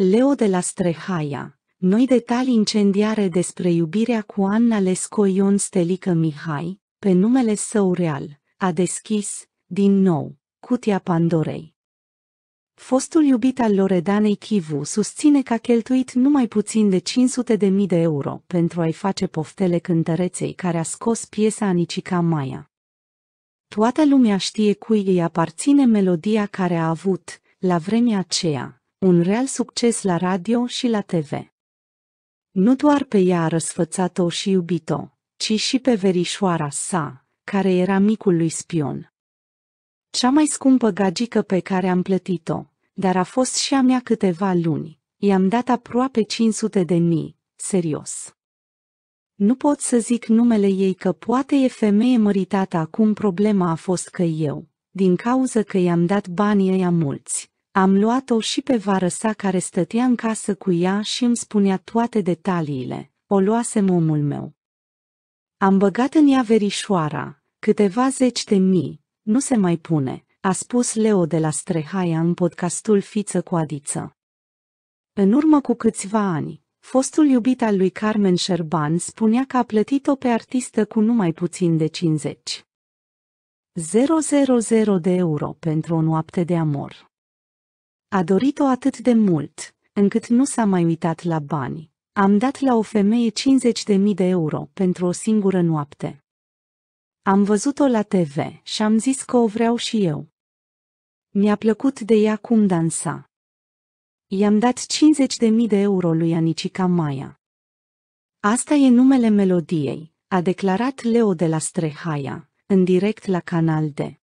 Leo de la Strehaia. Noi detalii incendiare despre iubirea cu Anna Ion Stelică Mihai, pe numele său real, a deschis, din nou, cutia Pandorei. Fostul iubit al Loredanei Chivu susține că a cheltuit numai puțin de 500 de mii de euro pentru a-i face poftele cântăreței care a scos piesa Anicica Maia. Toată lumea știe cui îi aparține melodia care a avut, la vremea aceea, un real succes la radio și la TV. Nu doar pe ea a răsfățat-o și iubit-o, ci și pe verișoara sa, care era micul lui spion. Cea mai scumpă gagică pe care am plătit-o, dar a fost și a mea câteva luni, i-am dat aproape 500 de mii, serios. Nu pot să zic numele ei că poate e femeie măritată acum problema a fost că eu, din cauza că i-am dat banii ăia mulți, am luat-o și pe vară sa care stătea în casă cu ea și îmi spunea toate detaliile. O luasem omul meu. Am băgat în ea verișoara, câteva zeci de mii, nu se mai pune, a spus Leo de la Strehaia în podcastul Fiță cu Adiță. În urmă cu câțiva ani, fostul iubit al lui Carmen Șerban spunea că a plătit-o pe artistă cu numai puțin de 50. 000 de euro pentru o noapte de amor. A dorit-o atât de mult, încât nu s-a mai uitat la bani. Am dat la o femeie 50.000 de euro pentru o singură noapte. Am văzut-o la TV și am zis că o vreau și eu. Mi-a plăcut de ea cum dansa. I-am dat 50.000 de euro lui Anicica Maia. Asta e numele melodiei, a declarat Leo de la Strehaia, în direct la Canal D.